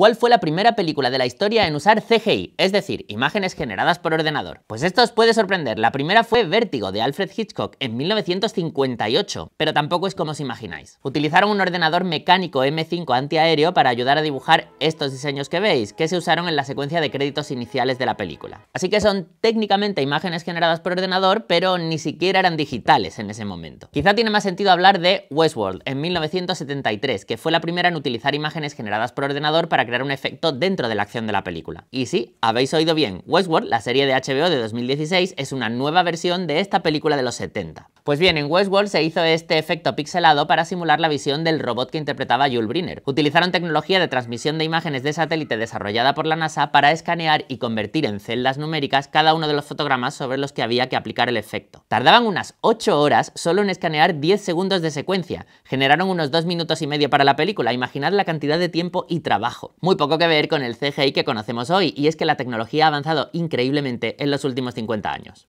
¿Cuál fue la primera película de la historia en usar CGI, es decir, imágenes generadas por ordenador? Pues esto os puede sorprender. La primera fue Vértigo de Alfred Hitchcock en 1958, pero tampoco es como os imagináis. Utilizaron un ordenador mecánico M5 antiaéreo para ayudar a dibujar estos diseños que veis, que se usaron en la secuencia de créditos iniciales de la película. Así que son técnicamente imágenes generadas por ordenador, pero ni siquiera eran digitales en ese momento. Quizá tiene más sentido hablar de Westworld en 1973, que fue la primera en utilizar imágenes generadas por ordenador para crear un efecto dentro de la acción de la película. Y sí, habéis oído bien, Westworld, la serie de HBO de 2016, es una nueva versión de esta película de los 70. Pues bien, en Westworld se hizo este efecto pixelado para simular la visión del robot que interpretaba Jules Briner. Utilizaron tecnología de transmisión de imágenes de satélite desarrollada por la NASA para escanear y convertir en celdas numéricas cada uno de los fotogramas sobre los que había que aplicar el efecto. Tardaban unas 8 horas solo en escanear 10 segundos de secuencia, generaron unos 2 minutos y medio para la película, imaginad la cantidad de tiempo y trabajo. Muy poco que ver con el CGI que conocemos hoy, y es que la tecnología ha avanzado increíblemente en los últimos 50 años.